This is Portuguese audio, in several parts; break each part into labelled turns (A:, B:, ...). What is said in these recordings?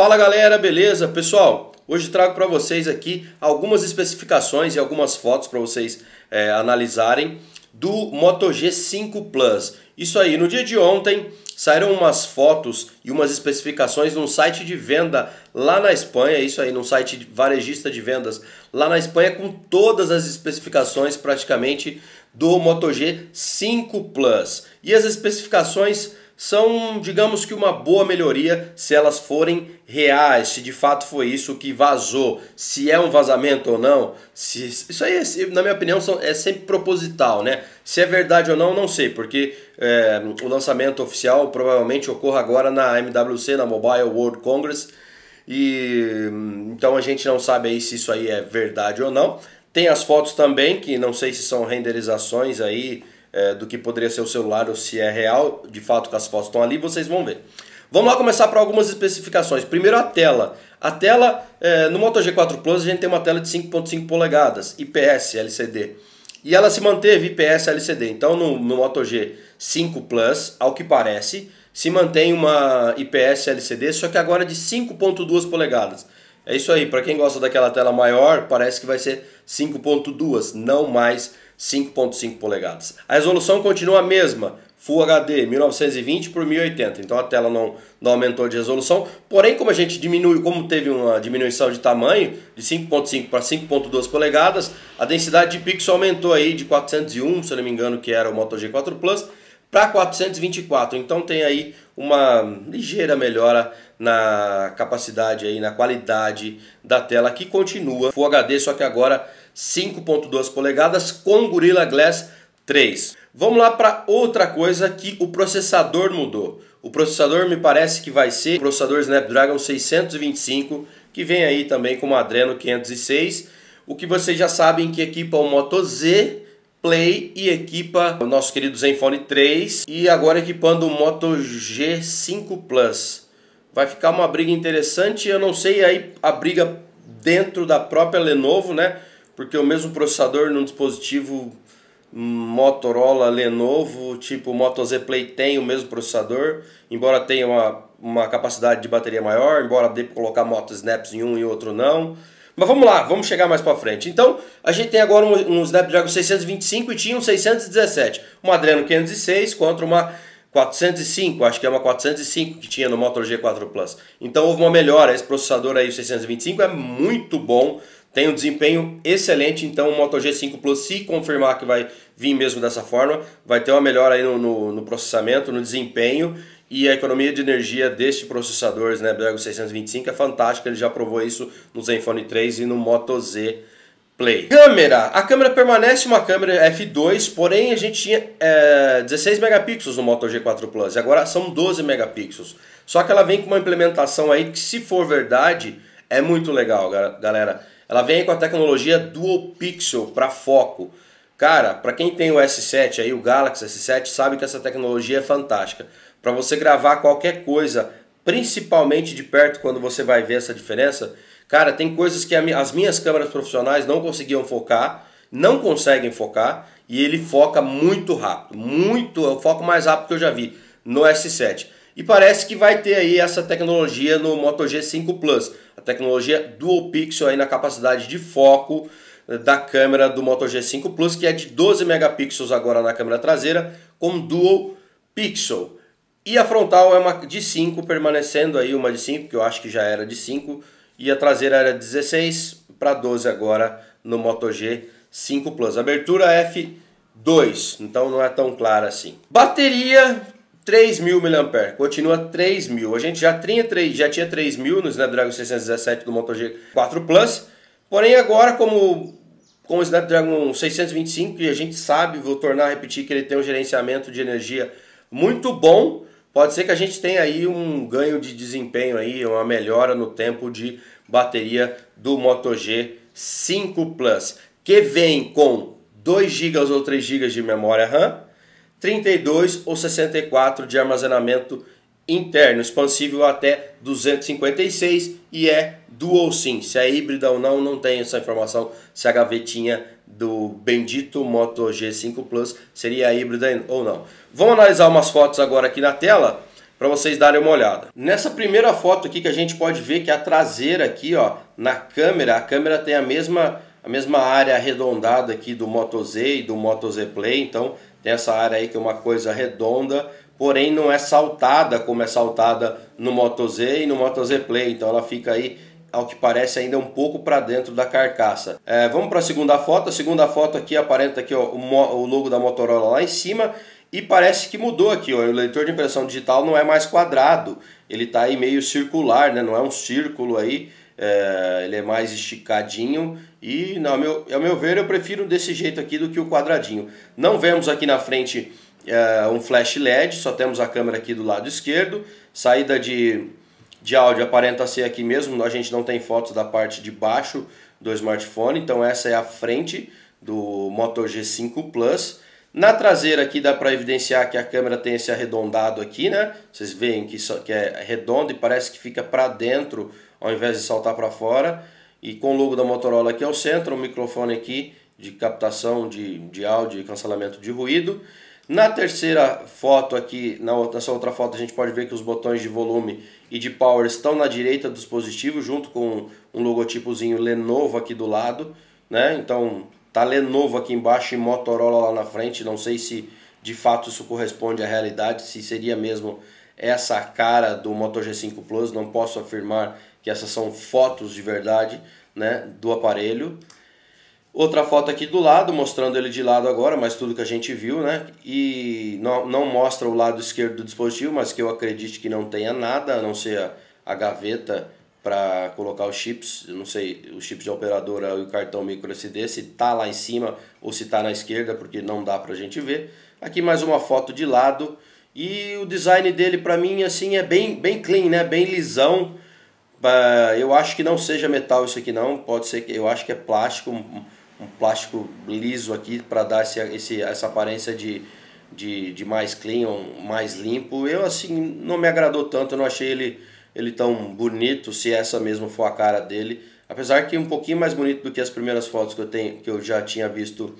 A: Fala galera, beleza? Pessoal, hoje trago para vocês aqui algumas especificações e algumas fotos para vocês é, analisarem do Moto G5 Plus. Isso aí, no dia de ontem saíram umas fotos e umas especificações num site de venda lá na Espanha, isso aí, num site varejista de vendas lá na Espanha com todas as especificações praticamente do Moto G5 Plus. E as especificações são, digamos que, uma boa melhoria se elas forem reais, se de fato foi isso que vazou, se é um vazamento ou não. Se, isso aí, na minha opinião, é sempre proposital, né? Se é verdade ou não, não sei, porque é, o lançamento oficial provavelmente ocorra agora na MWC, na Mobile World Congress. E então a gente não sabe aí se isso aí é verdade ou não. Tem as fotos também, que não sei se são renderizações aí é, do que poderia ser o celular ou se é real, de fato que as fotos estão ali, vocês vão ver. Vamos lá começar para algumas especificações. Primeiro a tela. A tela, é, no Moto G4 Plus a gente tem uma tela de 5.5 polegadas, IPS, LCD. E ela se manteve IPS, LCD. Então no, no Moto G5 Plus, ao que parece, se mantém uma IPS LCD, só que agora é de 5.2 polegadas. É isso aí, para quem gosta daquela tela maior, parece que vai ser 5.2, não mais 5.5 polegadas. A resolução continua a mesma, Full HD 1920 por 1080. Então a tela não, não aumentou de resolução. Porém, como a gente diminuiu, como teve uma diminuição de tamanho de 5.5 para 5.2 polegadas, a densidade de pixel aumentou aí de 401, se não me engano, que era o Moto G4 Plus, para 424. Então tem aí uma ligeira melhora na capacidade aí, na qualidade da tela que continua Full HD, só que agora 5.2 polegadas com Gorilla Glass 3. Vamos lá para outra coisa que o processador mudou. O processador me parece que vai ser o processador Snapdragon 625, que vem aí também com o Adreno 506, o que vocês já sabem que equipa o Moto Z Play e equipa o nosso querido Zenfone 3 e agora equipando o Moto G5 Plus. Vai ficar uma briga interessante, eu não sei aí a briga dentro da própria Lenovo, né? porque o mesmo processador num dispositivo Motorola, Lenovo, tipo Moto Z Play tem o mesmo processador, embora tenha uma, uma capacidade de bateria maior, embora dê para colocar Moto Snaps em um e outro não. Mas vamos lá, vamos chegar mais para frente. Então, a gente tem agora um, um Snapdragon 625 e tinha um 617. Uma Adreno 506 contra uma 405, acho que é uma 405 que tinha no Moto G4 Plus. Então houve uma melhora, esse processador aí, o 625, é muito bom tem um desempenho excelente, então o Moto G5 Plus, se confirmar que vai vir mesmo dessa forma, vai ter uma melhora aí no, no, no processamento, no desempenho e a economia de energia deste processador, né, Snapdragon 625, é fantástica, ele já provou isso no Zenfone 3 e no Moto Z Play. Câmera, a câmera permanece uma câmera F2, porém a gente tinha é, 16 megapixels no Moto G4 Plus, agora são 12 megapixels. Só que ela vem com uma implementação aí que se for verdade, é muito legal, galera. Ela vem com a tecnologia Dual Pixel para foco. Cara, para quem tem o S7 aí, o Galaxy S7, sabe que essa tecnologia é fantástica. Para você gravar qualquer coisa, principalmente de perto quando você vai ver essa diferença, cara, tem coisas que as minhas câmeras profissionais não conseguiam focar, não conseguem focar, e ele foca muito rápido, muito, é o foco mais rápido que eu já vi no S7. E parece que vai ter aí essa tecnologia no Moto G5 Plus a tecnologia Dual Pixel aí na capacidade de foco eh, da câmera do Moto G5 Plus, que é de 12 megapixels agora na câmera traseira, com Dual Pixel. E a frontal é uma de 5, permanecendo aí uma de 5, que eu acho que já era de 5, e a traseira era 16 para 12 agora no Moto G5 Plus. Abertura F2, então não é tão clara assim. Bateria 3.000 mAh, continua 3.000. A gente já tinha já tinha 3.000 no Snapdragon 617 do Moto G4 Plus, porém agora como com o Snapdragon 625 e a gente sabe, vou tornar a repetir que ele tem um gerenciamento de energia muito bom, pode ser que a gente tenha aí um ganho de desempenho aí, uma melhora no tempo de bateria do Moto G5 Plus, que vem com 2 GB ou 3 GB de memória RAM 32 ou 64 de armazenamento interno, expansível até 256 e é dual SIM. Se é híbrida ou não, não tem essa informação. Se a gavetinha do bendito Moto G5 Plus seria híbrida ou não. Vamos analisar umas fotos agora aqui na tela para vocês darem uma olhada. Nessa primeira foto aqui que a gente pode ver que é a traseira aqui, ó, na câmera, a câmera tem a mesma a mesma área arredondada aqui do Moto Z e do Moto Z Play, então tem essa área aí que é uma coisa redonda, porém não é saltada como é saltada no Moto Z e no Moto Z Play. Então ela fica aí ao que parece ainda um pouco para dentro da carcaça. É, vamos para a segunda foto. A segunda foto aqui aparenta aqui ó, o, logo da Motorola lá em cima e parece que mudou aqui. Ó, o leitor de impressão digital não é mais quadrado, ele está aí meio circular, né? Não é um círculo aí é, ele é mais esticadinho e, não, ao, meu, ao meu ver, eu prefiro desse jeito aqui do que o quadradinho. Não vemos aqui na frente é, um flash LED, só temos a câmera aqui do lado esquerdo. Saída de, de áudio aparenta ser aqui mesmo, a gente não tem fotos da parte de baixo do smartphone, então essa é a frente do Moto G5 Plus. Na traseira aqui dá para evidenciar que a câmera tem esse arredondado aqui, né? Vocês veem que, só, que é redondo e parece que fica para dentro ao invés de saltar para fora. E com o logo da Motorola aqui ao centro, o microfone aqui de captação de, de áudio e cancelamento de ruído. Na terceira foto aqui, na outra, nessa outra foto, a gente pode ver que os botões de volume e de power estão na direita do dispositivo, junto com um logotipozinho Lenovo aqui do lado. Né? Então tá Lenovo aqui embaixo e Motorola lá na frente. Não sei se de fato isso corresponde à realidade, se seria mesmo essa cara do Moto G5 Plus, não posso afirmar que essas são fotos de verdade né, do aparelho. Outra foto aqui do lado, mostrando ele de lado agora, mas tudo que a gente viu, né? E não, não mostra o lado esquerdo do dispositivo, mas que eu acredito que não tenha nada, a não ser a, a gaveta para colocar os chips, eu não sei, os chips de operadora e o cartão micro SD, se tá lá em cima ou se tá na esquerda, porque não dá pra gente ver. Aqui mais uma foto de lado e o design dele para mim assim é bem bem clean, né? Bem lisão. Eu acho que não seja metal isso aqui não, pode ser que eu acho que é plástico, um, plástico liso aqui para dar esse, esse, essa aparência de, de, de mais clean, mais limpo. Eu assim não me agradou tanto, eu não achei ele, ele tão bonito, se essa mesmo for a cara dele. Apesar que um pouquinho mais bonito do que as primeiras fotos que eu, tenho, que eu já tinha visto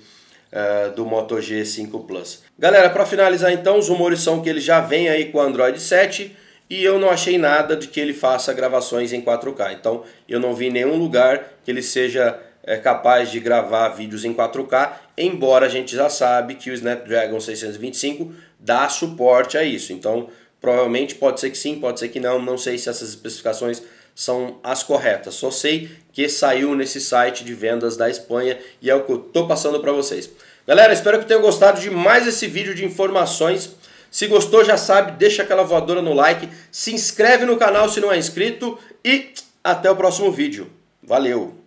A: Uh, do Moto G5 Plus. Galera, para finalizar então, os rumores são que ele já vem aí com o Android 7 e eu não achei nada de que ele faça gravações em 4K. Então eu não vi nenhum lugar que ele seja é, capaz de gravar vídeos em 4K, embora a gente já sabe que o Snapdragon 625 dá suporte a isso. Então provavelmente pode ser que sim, pode ser que não, não sei se essas especificações são as corretas. Só sei que saiu nesse site de vendas da Espanha e é o que eu estou passando para vocês. Galera, espero que tenham gostado de mais esse vídeo de informações se gostou, já sabe, deixa aquela voadora no like, se inscreve no canal se não é inscrito e até o próximo vídeo. Valeu!